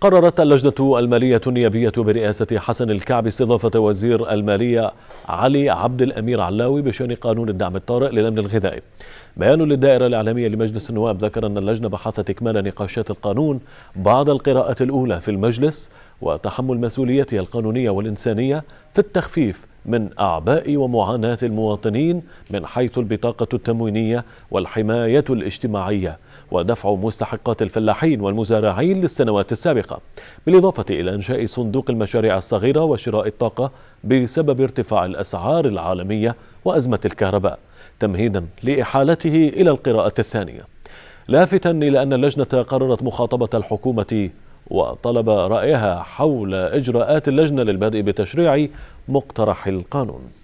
قررت اللجنة المالية النيابية برئاسة حسن الكعب استضافة وزير المالية علي عبد الأمير علاوي بشأن قانون الدعم الطارئ للأمن الغذائي بيان للدائرة الإعلامية لمجلس النواب ذكر أن اللجنة بحثت إكمال نقاشات القانون بعد القراءة الأولى في المجلس وتحمل مسؤوليتها القانونية والإنسانية في التخفيف من أعباء ومعاناة المواطنين من حيث البطاقة التموينية والحماية الاجتماعية ودفع مستحقات الفلاحين والمزارعين للسنوات السابقة بالإضافة إلى إنشاء صندوق المشاريع الصغيرة وشراء الطاقة بسبب ارتفاع الأسعار العالمية وأزمة الكهرباء تمهيدا لإحالته إلى القراءة الثانية لافتا إلى أن اللجنة قررت مخاطبة الحكومة وطلب رأيها حول إجراءات اللجنة للبدء بتشريع مقترح القانون